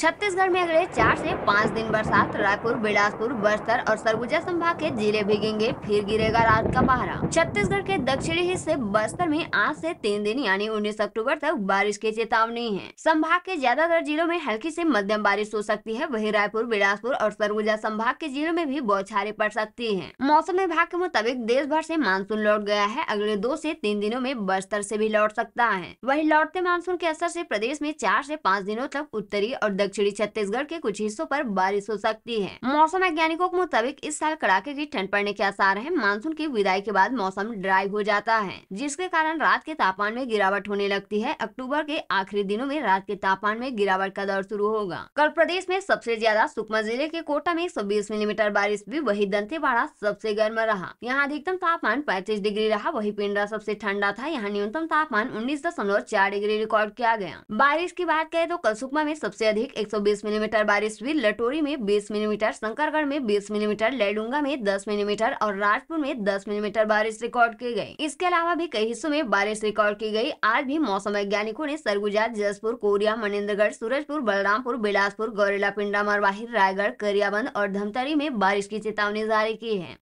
छत्तीसगढ़ में अगले चार से पाँच दिन बरसात रायपुर बिलासपुर बस्तर और सरगुजा संभाग के जिले भीगेंगे फिर गिरेगा रात का पहाड़ा छत्तीसगढ़ के दक्षिणी हिस्से बस्तर में आज से तीन दिन यानी 19 अक्टूबर तक बारिश की चेतावनी है संभाग के ज्यादातर जिलों में हल्की से मध्यम बारिश हो सकती है वही रायपुर बिलासपुर और सरगुजा संभाग के जिलों में भी बौछारे पड़ सकती है मौसम विभाग के मुताबिक देश भर ऐसी मानसून लौट गया है अगले दो ऐसी तीन दिनों में बस्तर ऐसी भी लौट सकता है वही लौटते मानसून के असर ऐसी प्रदेश में चार ऐसी पाँच दिनों तक उत्तरी और दक्षिणी छत्तीसगढ़ के कुछ हिस्सों पर बारिश हो सकती है मौसम वैज्ञानिकों के मुताबिक इस साल कड़ाके की ठंड पड़ने के आसार है मानसून की विदाई के बाद मौसम ड्राई हो जाता है जिसके कारण रात के तापमान में गिरावट होने लगती है अक्टूबर के आखिरी दिनों में रात के तापमान में गिरावट का दौर शुरू होगा कल प्रदेश में सबसे ज्यादा सुकमा जिले के कोटा में सौ मिलीमीटर बारिश भी वही दंतेवाड़ा सबसे गर्म रहा यहाँ अधिकतम तापमान पैंतीस डिग्री रहा वही पिंडरा सबसे ठंडा था यहाँ न्यूनतम तापमान उन्नीस दशमलव चार डिग्री रिकॉर्ड किया गया बारिश की बात करें तो कल सुकमा में सबसे अधिक एक मिलीमीटर बारिश हुई लटोरी में बीस मिलीमीटर शंकरगढ़ में बीस मिलीमीटर लेडुंगा में दस मिलीमीटर और राजपुर में दस मिलीमीटर बारिश रिकॉर्ड की गई इसके अलावा भी कई हिस्सों में बारिश रिकॉर्ड की गई आज भी मौसम वैज्ञानिकों ने सरगुजा जसपुर कोरिया मनेन्द्रगढ़ सूरजपुर बलरामपुर बिलासपुर गौरेला पिंडा मरवाही रायगढ़ करियाबंद और धमतरी में बारिश की चेतावनी जारी की है